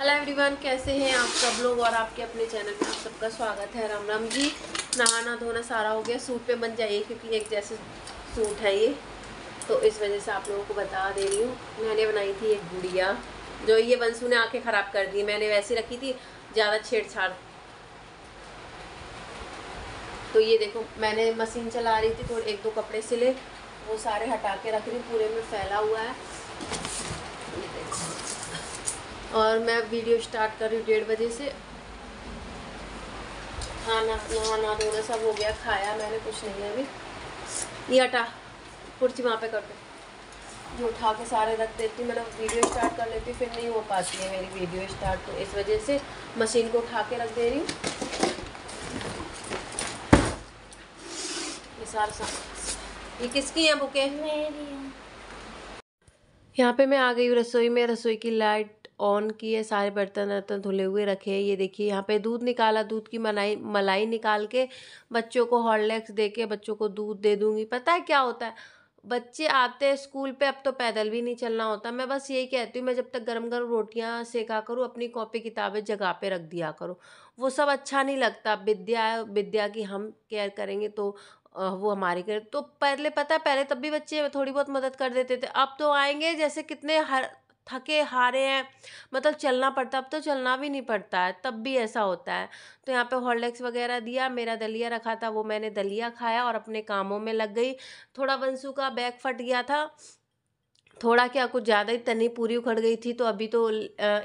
Hello everyone कैसे हैं आप सब लोग और आपके अपने चैनल में आप सबका स्वागत है राम राम जी नहाना धोना सारा हो गया सूट पे बन जाइए क्योंकि एक जैसे सूट है ये तो इस वजह से आप लोगों को बता दे रही हूँ मैंने बनाई थी एक गुड़िया जो ये बंसू ने आँखें ख़राब कर दी मैंने वैसी रखी थी ज़्यादा छेड़छाड़ तो ये देखो मैंने मशीन चला रही थी थोड़े एक दो कपड़े सिले वो सारे हटा के रख रही पूरे में फैला हुआ है और मैं वीडियो स्टार्ट कर रही हूँ डेढ़ बजे से खाना नहाना धोना सब हो गया खाया मैंने कुछ नहीं है अभी ये हटा कुर्सी वहाँ पे कर दो जो उठा के सारे रख देती मैंने मतलब वीडियो स्टार्ट कर लेती फिर नहीं हो पाती है मेरी वीडियो स्टार्ट तो इस वजह से मशीन को उठा के रख दे रही हूँ ये सारा ये किसकी है बुके मेरी यहाँ पे मैं आ गई हूँ रसोई में रसोई की लाइट ऑन किए सारे बर्तन वर्तन धुले हुए रखे हैं ये देखिए यहाँ पे दूध निकाला दूध की मलाई मलाई निकाल के बच्चों को हॉर्लिक्स दे के बच्चों को दूध दे दूँगी पता है क्या होता है बच्चे आते हैं स्कूल पे अब तो पैदल भी नहीं चलना होता मैं बस यही कहती हूँ मैं जब तक गर्म गर्म रोटियाँ सेका करूँ अपनी कॉपी किताबें जगह पे रख दिया करो वो सब अच्छा नहीं लगता विद्या विद्या की हम केयर करेंगे तो वो हमारे घर तो पहले पता है पहले तब भी बच्चे थोड़ी बहुत मदद कर देते थे अब तो आएंगे जैसे कितने हर थके हारे हैं मतलब चलना पड़ता अब तो चलना भी नहीं पड़ता है तब भी ऐसा होता है तो यहाँ पे हॉर्लिक्स वगैरह दिया मेरा दलिया रखा था वो मैंने दलिया खाया और अपने कामों में लग गई थोड़ा वंशु का बैग फट गया था थोड़ा क्या कुछ ज़्यादा ही तनी पूरी उखड़ गई थी तो अभी तो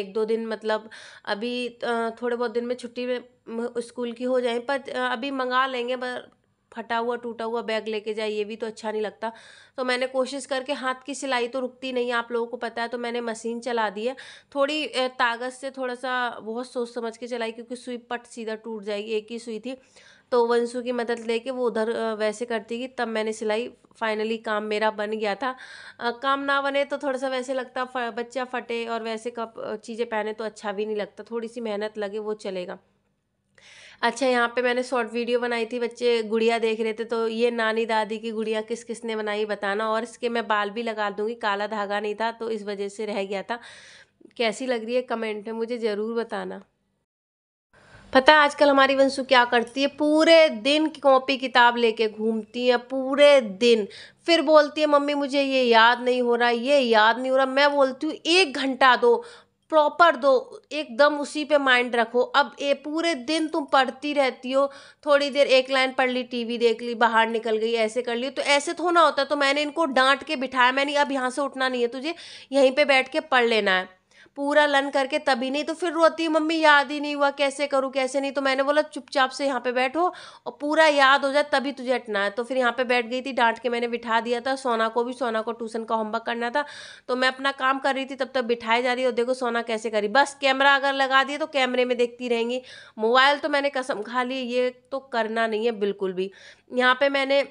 एक दो दिन मतलब अभी थोड़े बहुत दिन में छुट्टी में स्कूल की हो जाए पर अभी मंगा लेंगे पर फटा हुआ टूटा हुआ बैग लेके जाए ये भी तो अच्छा नहीं लगता तो मैंने कोशिश करके हाथ की सिलाई तो रुकती नहीं आप लोगों को पता है तो मैंने मशीन चला दी है थोड़ी तागत से थोड़ा सा बहुत सोच समझ के चलाई क्योंकि सुई पट सीधा टूट जाएगी एक ही सुई थी तो वंशु की मदद लेके वो उधर वैसे करती थी तब मैंने सिलाई फाइनली काम मेरा बन गया था आ, काम ना बने तो थोड़ा सा वैसे लगता बच्चा फटे और वैसे कप चीज़ें पहने तो अच्छा भी नहीं लगता थोड़ी सी मेहनत लगे वो चलेगा अच्छा यहाँ पे मैंने शॉर्ट वीडियो बनाई थी बच्चे गुड़िया देख रहे थे तो ये नानी दादी की गुड़िया किस किस ने बनाई बताना और इसके मैं बाल भी लगा दूँगी काला धागा नहीं था तो इस वजह से रह गया था कैसी लग रही है कमेंट में मुझे ज़रूर बताना पता है आजकल हमारी वंशु क्या करती है पूरे दिन कॉपी किताब लेके घूमती है पूरे दिन फिर बोलती है मम्मी मुझे ये याद नहीं हो रहा ये याद नहीं हो रहा मैं बोलती हूँ एक घंटा दो प्रॉपर दो एकदम उसी पे माइंड रखो अब ये पूरे दिन तुम पढ़ती रहती हो थोड़ी देर एक लाइन पढ़ ली टीवी देख ली बाहर निकल गई ऐसे कर ली तो ऐसे थोड़ा होता तो मैंने इनको डांट के बिठाया मैंने अब यहाँ से उठना नहीं है तुझे यहीं पर बैठ के पढ़ लेना है पूरा लन करके तभी नहीं तो फिर रोती मम्मी याद ही नहीं हुआ कैसे करूँ कैसे नहीं तो मैंने बोला चुपचाप से यहाँ पे बैठो और पूरा याद हो जाए तभी तुझे हटना है तो फिर यहाँ पे बैठ गई थी डांट के मैंने बिठा दिया था सोना को भी सोना को ट्यूशन का होमवर्क करना था तो मैं अपना काम कर रही थी तब तक बिठाई जा रही और देखो सोना कैसे करी बस कैमरा अगर लगा दिए तो कैमरे में देखती रहेंगी मोबाइल तो मैंने कसम खा ली ये तो करना नहीं है बिल्कुल भी यहाँ पर मैंने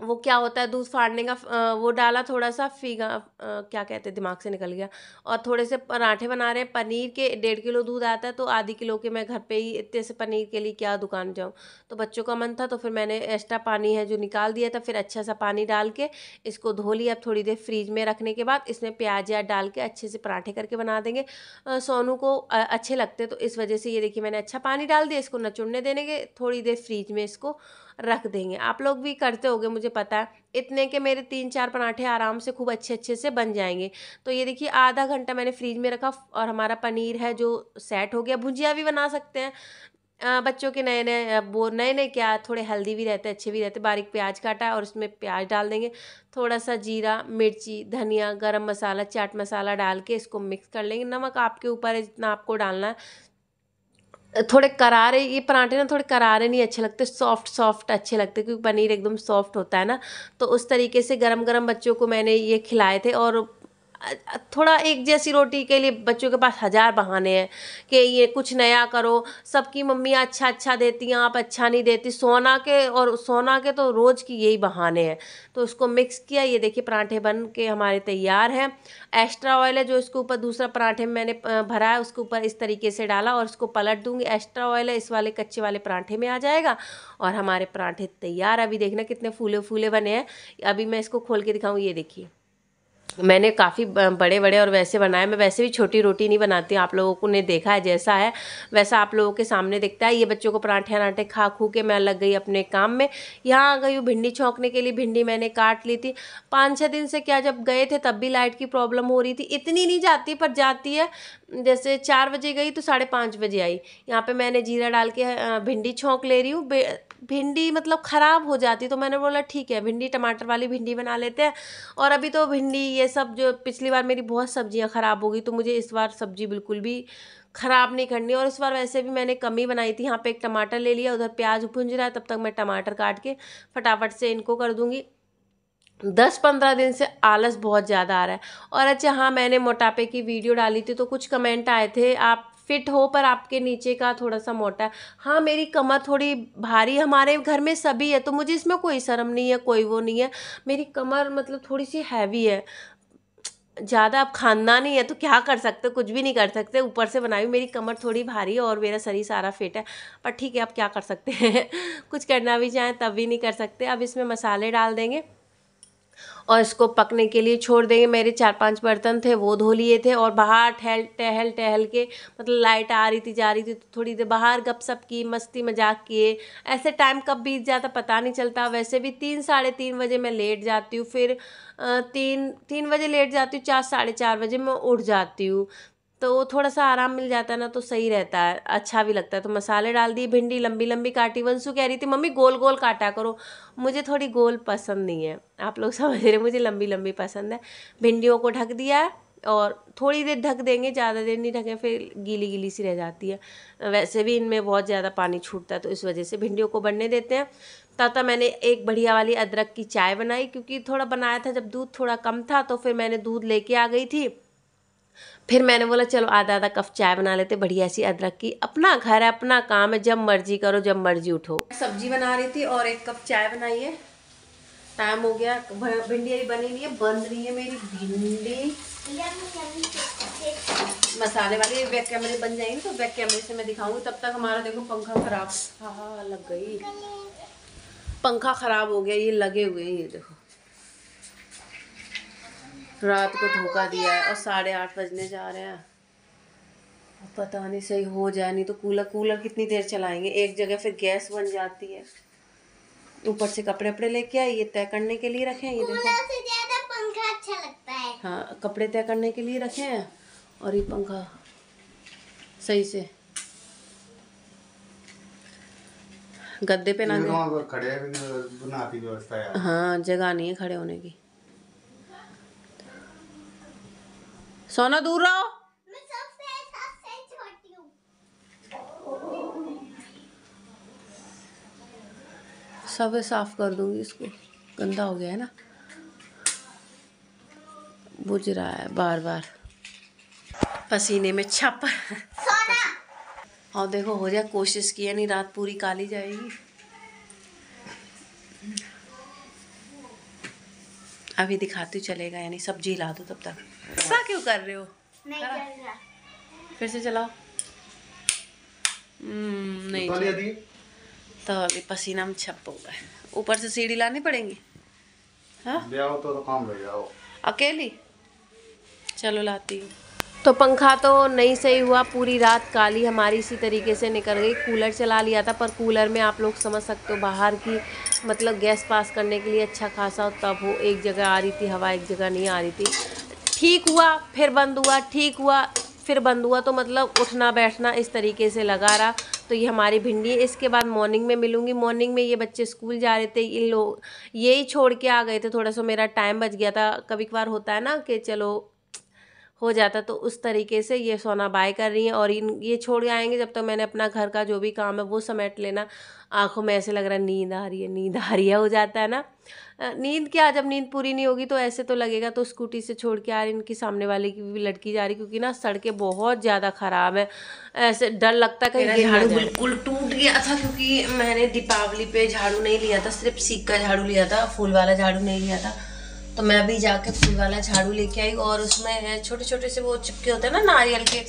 वो क्या होता है दूध फाड़ने का वो डाला थोड़ा सा फीगा क्या कहते हैं दिमाग से निकल गया और थोड़े से पराठे बना रहे हैं पनीर के डेढ़ किलो दूध आता है तो आधी किलो के मैं घर पे ही इतने से पनीर के लिए क्या दुकान जाऊँ तो बच्चों का मन था तो फिर मैंने एक्स्ट्रा पानी है जो निकाल दिया था फिर अच्छा सा पानी डाल के इसको धो लिया अब थोड़ी देर फ्रीज में रखने के बाद इसमें प्याज या डाल के अच्छे से पराठे करके बना देंगे सोनू को अच्छे लगते तो इस वजह से ये देखिए मैंने अच्छा पानी डाल दिया इसको नचुड़ने देने के थोड़ी देर फ्रीज में इसको रख देंगे आप लोग भी करते होंगे मुझे पता है इतने के मेरे तीन चार पराठे आराम से खूब अच्छे अच्छे से बन जाएंगे तो ये देखिए आधा घंटा मैंने फ्रिज में रखा और हमारा पनीर है जो सेट हो गया भुजिया भी बना सकते हैं बच्चों के नए नए वो नए नए क्या थोड़े हेल्दी भी रहते अच्छे भी रहते बारीक प्याज काटा और उसमें प्याज डाल देंगे थोड़ा सा जीरा मिर्ची धनिया गरम मसाला चाट मसाला डाल के इसको मिक्स कर लेंगे नमक आपके ऊपर है जितना आपको डालना है थोड़े करारे ये पराठे ना थोड़े करारे नहीं अच्छे लगते सॉफ्ट सॉफ्ट अच्छे लगते क्योंकि पनीर एकदम सॉफ्ट होता है ना तो उस तरीके से गरम गरम बच्चों को मैंने ये खिलाए थे और थोड़ा एक जैसी रोटी के लिए बच्चों के पास हज़ार बहाने हैं कि ये कुछ नया करो सबकी मम्मी अच्छा अच्छा देती हैं आप अच्छा नहीं देती सोना के और सोना के तो रोज़ की यही बहाने हैं तो उसको मिक्स किया ये देखिए पराठे बन के हमारे तैयार हैं एक्स्ट्रा ऑयल है जो इसके ऊपर दूसरा पराठे मैंने भरा है उसके ऊपर इस तरीके से डाला और उसको पलट दूंगी एक्स्ट्रा ऑयल है इस वाले कच्चे वाले पराठे में आ जाएगा और हमारे पराठे तैयार अभी देखना कितने फूले फूले बने हैं अभी मैं इसको खोल के दिखाऊँ ये देखिए मैंने काफ़ी बड़े बड़े और वैसे बनाए मैं वैसे भी छोटी रोटी नहीं बनाती आप लोगों को ने देखा है जैसा है वैसा आप लोगों के सामने दिखता है ये बच्चों को पराठे अराठे खा खू के मैं लग गई अपने काम में यहाँ आ गई हूँ भिंडी छोंकने के लिए भिंडी मैंने काट ली थी पाँच छः दिन से क्या जब गए थे तब भी लाइट की प्रॉब्लम हो रही थी इतनी नहीं जाती पर जाती है जैसे चार बजे गई तो साढ़े पाँच बजे आई यहाँ पर मैंने जीरा डाल के भिंडी छोंक ले रही हूँ भिंडी मतलब ख़राब हो जाती तो मैंने बोला ठीक है भिंडी टमाटर वाली भिंडी बना लेते हैं और अभी तो भिंडी ये सब जो पिछली बार मेरी बहुत सब्जियां ख़राब हो गई तो मुझे इस बार सब्जी बिल्कुल भी ख़राब नहीं करनी और इस बार वैसे भी मैंने कमी बनाई थी यहाँ पे एक टमाटर ले लिया उधर प्याज भुंज रहा है तब तक मैं टमाटर काट के फटाफट से इनको कर दूँगी दस पंद्रह दिन से आलस बहुत ज़्यादा आ रहा है और अच्छा हाँ मैंने मोटापे की वीडियो डाली थी तो कुछ कमेंट आए थे आप फिट हो पर आपके नीचे का थोड़ा सा मोटा है हाँ मेरी कमर थोड़ी भारी हमारे घर में सभी है तो मुझे इसमें कोई शर्म नहीं है कोई वो नहीं है मेरी कमर मतलब थोड़ी सी हैवी है ज़्यादा अब खानदानी है तो क्या कर सकते कुछ भी नहीं कर सकते ऊपर से बनाई मेरी कमर थोड़ी भारी है और मेरा शरीर सारा फिट है पर ठीक है अब क्या कर सकते हैं कुछ करना भी चाहें तब भी नहीं कर सकते अब इसमें मसाले डाल देंगे और इसको पकने के लिए छोड़ देंगे मेरे चार पांच बर्तन थे वो धो लिए थे और बाहर टहल टहल टहल के मतलब लाइट आ रही थी जा रही थी तो थोड़ी देर बाहर गपशप की मस्ती मजाक किए ऐसे टाइम कब बीत जाता पता नहीं चलता वैसे भी तीन साढ़े तीन बजे मैं लेट जाती हूँ फिर तीन तीन बजे लेट जाती हूँ चार साढ़े चार बजे मैं उठ जाती हूँ तो थोड़ा सा आराम मिल जाता है ना तो सही रहता है अच्छा भी लगता है तो मसाले डाल दिए भिंडी लंबी लंबी काटी वंशु कह रही थी मम्मी गोल गोल काटा करो मुझे थोड़ी गोल पसंद नहीं है आप लोग समझ रहे मुझे लंबी लंबी पसंद है भिंडियों को ढक दिया है और थोड़ी देर ढक देंगे ज़्यादा देर नहीं ढकें फिर गीली गीली सी रह जाती है वैसे भी इनमें बहुत ज़्यादा पानी छूटता है तो इस वजह से भिंडियों को बनने देते हैं तब तक मैंने एक बढ़िया वाली अदरक की चाय बनाई क्योंकि थोड़ा बनाया था जब दूध थोड़ा कम था तो फिर मैंने दूध लेके आ गई थी फिर मैंने बोला चलो आधा आधा कप चाय बना लेते बढ़िया सी अदरक की अपना घर है अपना काम है जब मर्जी करो जब मर्जी उठो सब्जी बना रही थी और एक कप चाय बनाई है टाइम हो गया भिंडिया अभी बनी नहीं है बन रही है मेरी भिंडी मसाले वाली बैक कैमरे बन जाएंगे तो बैक कैमरे से मैं दिखाऊंगी तब तक हमारा देखो पंखा खराब हाँ लग गई पंखा खराब हो गया ये लगे हुए ये देखो रात को धोखा दिया है और साढ़े आठ बजने जा रहे हैं पता नहीं सही हो जाए नहीं तो कूलर कूलर कितनी देर चलाएंगे एक जगह फिर गैस बन जाती है ऊपर से कपड़े वपड़े लेके आए ये तय करने के लिए रखे हैं ये देखो पंखा अच्छा लगता है हाँ कपड़े तय करने के लिए रखे हैं और ये पंखा सही से गद्दे पे ना खड़े हाँ जगह नहीं है खड़े होने की सोना दूर रहो सब अच्छा साफ कर दूंगी इसको गंदा हो गया है ना बुझ रहा है बार बार पसीने में छप और हाँ, देखो हो जाए कोशिश की है नहीं रात पूरी काली जाएगी अभी दिखाते चलेगा यानी सब्जी ला दो तब तक ऐसा क्यों कर रहे हो नहीं फिर से चलाओ हम्म, नहीं तो अभी पसीना में छप होगा ऊपर से सीढ़ी लानी पड़ेगी हाँ? तो काम ले जाओ अकेली चलो लाती हूँ तो पंखा तो नहीं सही हुआ पूरी रात काली हमारी इसी तरीके से निकल गई कूलर चला लिया था पर कूलर में आप लोग समझ सकते हो बाहर की मतलब गैस पास करने के लिए अच्छा खासा तब वो एक जगह आ रही थी हवा एक जगह नहीं आ रही थी ठीक हुआ फिर बंद हुआ ठीक हुआ फिर बंद हुआ तो मतलब उठना बैठना इस तरीके से लगा रहा तो ये हमारी भिंडी है इसके बाद मॉर्निंग में मिलूँगी मॉर्निंग में ये बच्चे स्कूल जा रहे थे इन लोग यही छोड़ के आ गए थे थोड़ा सा मेरा टाइम बच गया था कभी कभार होता है ना कि चलो हो जाता तो उस तरीके से ये सोना बाय कर रही हैं और इन ये छोड़ आएंगे जब तक तो मैंने अपना घर का जो भी काम है वो समेट लेना आंखों में ऐसे लग रहा है नींद आ रही है नींद आ रही है हो जाता है ना नींद क्या जब नींद पूरी नहीं होगी तो ऐसे तो लगेगा तो स्कूटी से छोड़ के आ रही इनकी सामने वाले की भी लड़की जा रही क्योंकि ना सड़कें बहुत ज़्यादा ख़राब है ऐसे डर लगता है कहीं झाड़ू बिल्कुल टूट गया था क्योंकि मैंने दीपावली पे झाड़ू नहीं लिया था सिर्फ सीख का झाड़ू लिया था फूल वाला झाड़ू नहीं लिया था तो मैं भी जाके फूल वाला झाड़ू लेके आई और उसमें छोटे छोटे से वो चिपके होते हैं ना नारियल के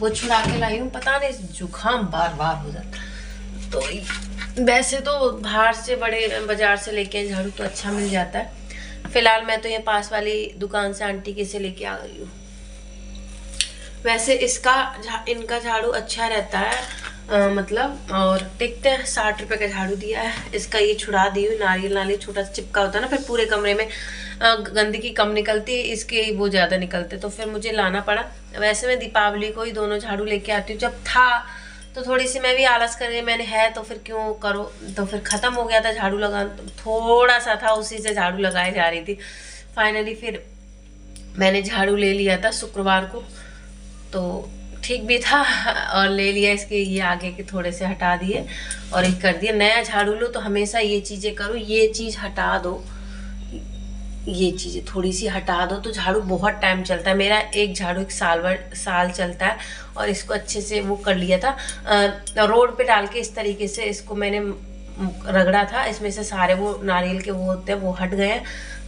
वो छुड़ा के लाई हूँ पता नहीं जुकाम बार बार हो जाता तो वैसे तो बाहर से बड़े बाजार से लेके झाड़ू तो अच्छा मिल जाता है फिलहाल मैं तो ये पास वाली दुकान से आंटी के से लेके आ गई हूँ वैसे इसका इनका झाड़ू अच्छा रहता है आ, मतलब और देखते हैं साठ रुपए का झाड़ू दिया है इसका ये छुड़ा दी हुई नारियल नारियल छोटा सा चिपका होता है ना फिर पूरे कमरे में गंदगी कम निकलती है इसके वो ज़्यादा निकलते तो फिर मुझे लाना पड़ा वैसे मैं दीपावली को ही दोनों झाड़ू लेके आती हूँ जब था तो थोड़ी सी मैं भी आलस कर रही मैंने है तो फिर क्यों करो तो फिर ख़त्म हो गया था झाड़ू लगा थोड़ा सा था उसी से झाड़ू लगाई जा रही थी फाइनली फिर मैंने झाड़ू ले लिया था शुक्रवार को तो ठीक भी था और ले लिया इसके ये आगे के थोड़े से हटा दिए और एक कर दिया नया झाड़ू लो तो हमेशा ये चीज़ें करो ये चीज़ हटा दो ये चीज़ें थोड़ी सी हटा दो तो झाड़ू बहुत टाइम चलता है मेरा एक झाड़ू एक साल भर साल चलता है और इसको अच्छे से वो कर लिया था रोड पे डाल के इस तरीके से इसको मैंने रगड़ा था इसमें से सारे वो नारियल के वो होते हैं वो हट गए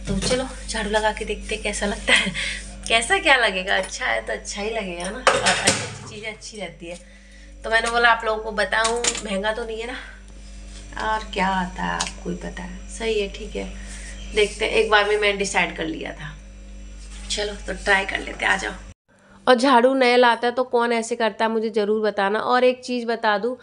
तो चलो झाड़ू लगा के देखते कैसा लगता है कैसा क्या लगेगा अच्छा है तो अच्छा ही लगेगा ना और अच्छी अच्छी चीज़ें अच्छी रहती है तो मैंने बोला आप लोगों को बताऊँ महंगा तो नहीं है ना और क्या आता है आपको ही पता है सही है ठीक है देखते हैं एक बार में मैंने डिसाइड कर लिया था चलो तो ट्राई कर लेते आ जाओ और झाड़ू नया लाता है तो कौन ऐसे करता है मुझे ज़रूर बताना और एक चीज़ बता दूँ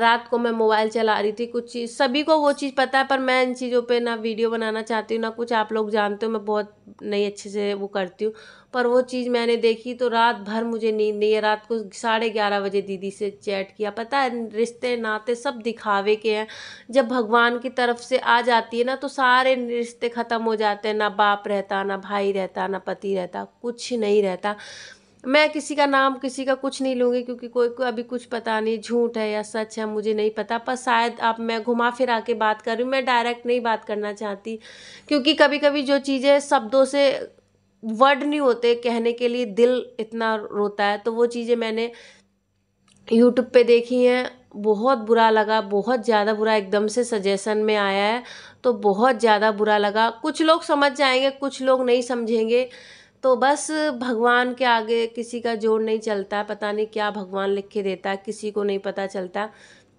रात को मैं मोबाइल चला रही थी कुछ चीज़ सभी को वो चीज़ पता है पर मैं इन चीज़ों पे ना वीडियो बनाना चाहती हूँ ना कुछ आप लोग जानते हो मैं बहुत नहीं अच्छे से वो करती हूँ पर वो चीज़ मैंने देखी तो रात भर मुझे नींद नहीं है रात को साढ़े ग्यारह बजे दीदी से चैट किया पता है रिश्ते नाते सब दिखावे के हैं जब भगवान की तरफ से आ जाती है ना तो सारे रिश्ते ख़त्म हो जाते हैं ना बाप रहता ना भाई रहता ना पति रहता कुछ नहीं रहता मैं किसी का नाम किसी का कुछ नहीं लूँगी क्योंकि कोई को अभी कुछ पता नहीं झूठ है या सच है मुझे नहीं पता पर शायद आप मैं घुमा फिरा के बात कर रही हूँ मैं डायरेक्ट नहीं बात करना चाहती क्योंकि कभी कभी जो चीज़ें शब्दों से वर्ड नहीं होते कहने के लिए दिल इतना रोता है तो वो चीज़ें मैंने यूट्यूब पे देखी हैं बहुत बुरा लगा बहुत ज़्यादा बुरा एकदम से सजेशन में आया है तो बहुत ज़्यादा बुरा लगा कुछ लोग समझ जाएंगे कुछ लोग नहीं समझेंगे तो बस भगवान के आगे किसी का जोर नहीं चलता पता नहीं क्या भगवान लिख के देता किसी को नहीं पता चलता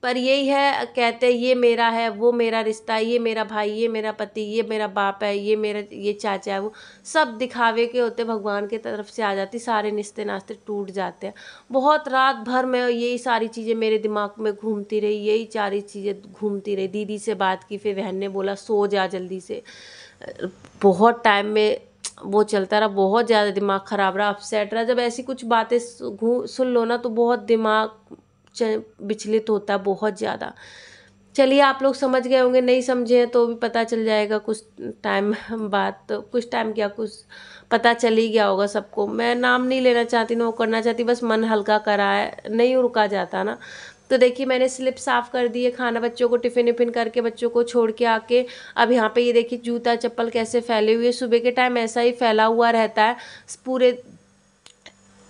पर यही है कहते ये मेरा है वो मेरा रिश्ता ये मेरा भाई ये मेरा पति ये मेरा बाप है ये मेरा ये चाचा है वो सब दिखावे के होते भगवान के तरफ से आ जाती सारे रिश्ते नाश्ते टूट जाते हैं बहुत रात भर में यही सारी चीज़ें मेरे दिमाग में घूमती रही यही सारी चीज़ें घूमती रही दीदी से बात की फिर बहन ने बोला सो जा जल्दी से बहुत टाइम में वो चलता रहा बहुत ज़्यादा दिमाग ख़राब रहा अपसेट रहा जब ऐसी कुछ बातें सुन लो ना तो बहुत दिमाग विचलित होता है बहुत ज़्यादा चलिए आप लोग समझ गए होंगे नहीं समझे हैं तो भी पता चल जाएगा कुछ टाइम बाद तो कुछ टाइम क्या कुछ पता चल ही गया होगा सबको मैं नाम नहीं लेना चाहती ना वो करना चाहती बस मन हल्का करा है नहीं रुका जाता ना तो देखिए मैंने स्लिप साफ़ कर दी है खाना बच्चों को टिफ़िन विफिन करके बच्चों को छोड़ के आके अब यहाँ पे ये देखिए जूता चप्पल कैसे फैले हुए सुबह के टाइम ऐसा ही फैला हुआ रहता है पूरे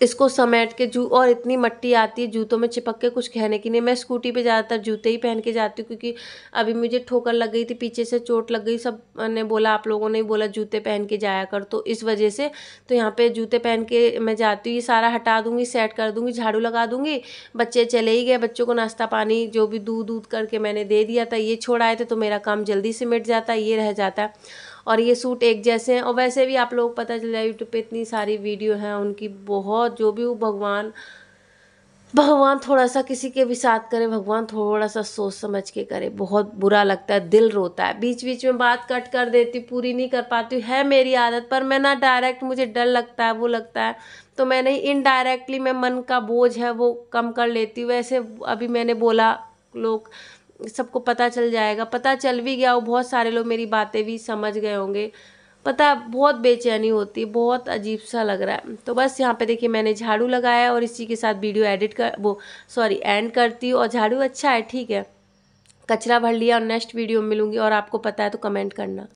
इसको समेट के जू और इतनी मट्टी आती है जूतों में चिपक के कुछ कहने की नहीं मैं स्कूटी पे ज़्यादातर जूते ही पहन के जाती हूँ क्योंकि अभी मुझे ठोकर लग गई थी पीछे से चोट लग गई सब ने बोला आप लोगों ने बोला जूते पहन के जाया कर तो इस वजह से तो यहाँ पे जूते पहन के मैं जाती हूँ ये सारा हटा दूँगी सेट कर दूँगी झाड़ू लगा दूँगी बच्चे चले ही गए बच्चों को नाश्ता पानी जो भी दूध दूध करके मैंने दे दिया था ये छोड़ आए थे तो मेरा काम जल्दी से मिट जाता ये रह जाता और ये सूट एक जैसे हैं और वैसे भी आप लोगों को पता जाए यूट्यूब पर इतनी सारी वीडियो हैं उनकी बहुत जो भी वो भगवान भगवान थोड़ा सा किसी के भी साथ करे भगवान थोड़ा सा सोच समझ के करे बहुत बुरा लगता है दिल रोता है बीच बीच में बात कट कर देती पूरी नहीं कर पाती है मेरी आदत पर मैं ना डायरेक्ट मुझे डर लगता है वो लगता है तो मैं नहीं इनडायरेक्टली मैं मन का बोझ है वो कम कर लेती हूँ वैसे अभी मैंने बोला लोग सबको पता चल जाएगा पता चल भी गया और बहुत सारे लोग मेरी बातें भी समझ गए होंगे पता बहुत बेचैनी होती है बहुत अजीब सा लग रहा है तो बस यहाँ पे देखिए मैंने झाड़ू लगाया और इसी के साथ वीडियो एडिट कर वो सॉरी एंड करती हूँ और झाड़ू अच्छा है ठीक है कचरा भर लिया और नेक्स्ट वीडियो में मिलूँगी और आपको पता है तो कमेंट करना